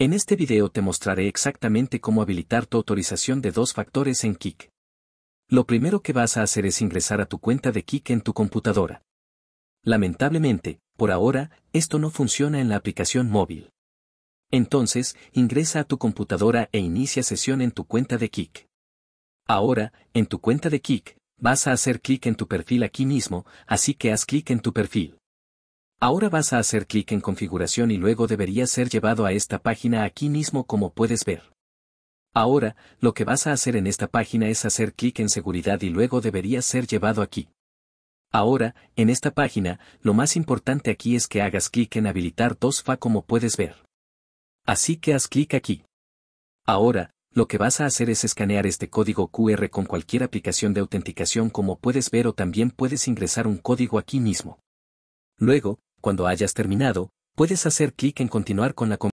En este video te mostraré exactamente cómo habilitar tu autorización de dos factores en Kik. Lo primero que vas a hacer es ingresar a tu cuenta de Kik en tu computadora. Lamentablemente, por ahora, esto no funciona en la aplicación móvil. Entonces, ingresa a tu computadora e inicia sesión en tu cuenta de Kik. Ahora, en tu cuenta de Kik, vas a hacer clic en tu perfil aquí mismo, así que haz clic en tu perfil. Ahora vas a hacer clic en configuración y luego deberías ser llevado a esta página aquí mismo como puedes ver. Ahora, lo que vas a hacer en esta página es hacer clic en seguridad y luego deberías ser llevado aquí. Ahora, en esta página, lo más importante aquí es que hagas clic en habilitar 2FA como puedes ver. Así que haz clic aquí. Ahora, lo que vas a hacer es escanear este código QR con cualquier aplicación de autenticación como puedes ver o también puedes ingresar un código aquí mismo. Luego, cuando hayas terminado, puedes hacer clic en continuar con la conversación.